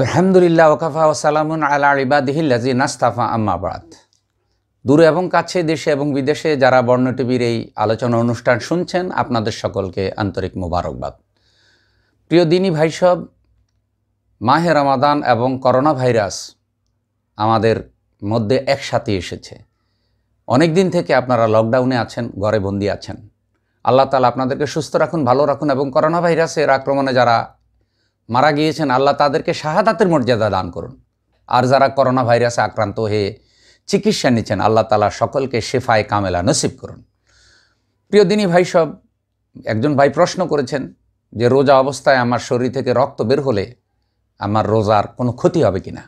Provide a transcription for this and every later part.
আলহামদুলিল্লাহ ওকাফা ওসালামুন আলা ইবাদিহিল্লাজি নাস্তাফা আম্মাবাদ দূরে এবং কাছে দেশে এবং বিদেশে যারা বর্ণ টিভির এই আলোচনা অনুষ্ঠান শুনছেন আপনাদের সকলকে আন্তরিক মোবারকবাদ প্রিয় দিনী ভাইসব মাহে রমাদান এবং করোনা ভাইরাস আমাদের মধ্যে একসাথে এসেছে অনেক দিন থেকে আপনারা লকডাউনে আছেন ঘরে বন্দি আছেন আল্লাহ তালা আপনাদেরকে সুস্থ রাখুন ভালো রাখুন এবং করোনা ভাইরাসের আক্রমণে যারা মারা গিয়েছেন আল্লাহ তাদেরকে শাহাদাতের মর্যাদা দান করুন আর যারা করোনা ভাইরাসে আক্রান্ত হয়ে চিকিৎসা নিচ্ছেন আল্লাহ তালা সকলকে শেফায় কামেলা নসিব করুন প্রিয় দিনী ভাই সব একজন ভাই প্রশ্ন করেছেন যে রোজা অবস্থায় আমার শরীর থেকে রক্ত বের হলে আমার রোজার কোনো ক্ষতি হবে কি না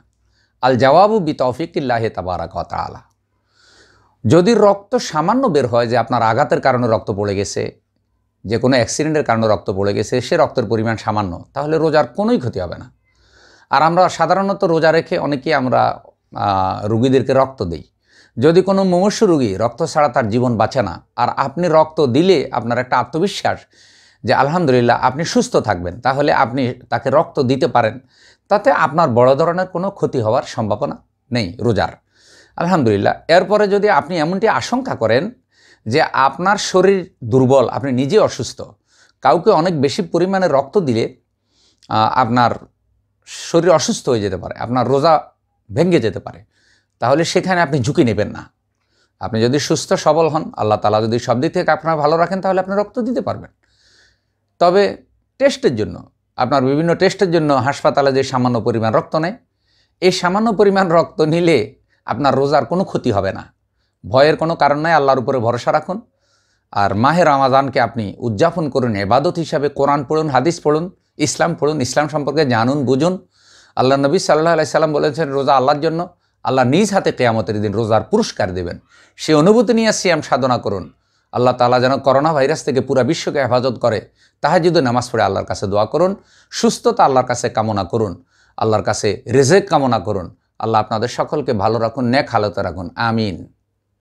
আল জওয়াবু বি তফিকিল্লাহে তাবারা কথা আলা যদি রক্ত সামান্য বের হয় যে আপনার আঘাতের কারণে রক্ত পড়ে গেছে যে কোনো অ্যাক্সিডেন্টের কারণে রক্ত পড়ে গেছে সে রক্তের পরিমাণ সামান্য তাহলে রোজার কোনোই ক্ষতি হবে না আর আমরা সাধারণত রোজা রেখে অনেকেই আমরা রুগীদেরকে রক্ত দিই যদি কোনো মমস্য রুগী রক্ত ছাড়া তার জীবন বাঁচে না আর আপনি রক্ত দিলে আপনার একটা আত্মবিশ্বাস যে আলহামদুলিল্লাহ আপনি সুস্থ থাকবেন তাহলে আপনি তাকে রক্ত দিতে পারেন তাতে আপনার বড় ধরনের কোনো ক্ষতি হওয়ার সম্ভাবনা নেই রোজার আলহামদুলিল্লাহ এরপরে যদি আপনি এমনটি আশঙ্কা করেন যে আপনার শরীর দুর্বল আপনি নিজে অসুস্থ কাউকে অনেক বেশি পরিমাণে রক্ত দিলে আপনার শরীর অসুস্থ হয়ে যেতে পারে আপনার রোজা ভেঙে যেতে পারে তাহলে সেখানে আপনি ঝুঁকি নেবেন না আপনি যদি সুস্থ সবল হন আল্লাহ তালা যদি সব দিক থেকে আপনার ভালো রাখেন তাহলে আপনি রক্ত দিতে পারবেন তবে টেস্টের জন্য আপনার বিভিন্ন টেস্টের জন্য হাসপাতালে যে সামান্য পরিমাণ রক্ত নেয় এই সামান্য পরিমাণ রক্ত নিলে আপনার রোজার কোনো ক্ষতি হবে না ভয়ের কোনো কারণ নাই আল্লাহর উপরে ভরসা রাখুন আর মাহে রামাদানকে আপনি উদযাপন করুন এবাদত হিসাবে কোরআন পড়ুন হাদিস পড়ুন ইসলাম পড়ুন ইসলাম সম্পর্কে জানুন বুঝুন আল্লাহ নবী সাল্লাহ সাল্লাম বলেছেন রোজা আল্লাহর জন্য আল্লাহ নিজ হাতে কেয়ামতের দিন রোজার পুরস্কার দেবেন সে অনুভূতি নিয়ে সিয়াম সাধনা করুন আল্লাহ তালা যেন করোনা ভাইরাস থেকে পুরা বিশ্বকে হেফাজত করে যদি নামাজ পড়ে আল্লাহর কাছে দোয়া করুন সুস্থতা আল্লাহর কাছে কামনা করুন আল্লাহর কাছে রেজেক কামনা করুন আল্লাহ আপনাদের সকলকে ভালো রাখুন ন্যাক হালতে রাখুন আমিন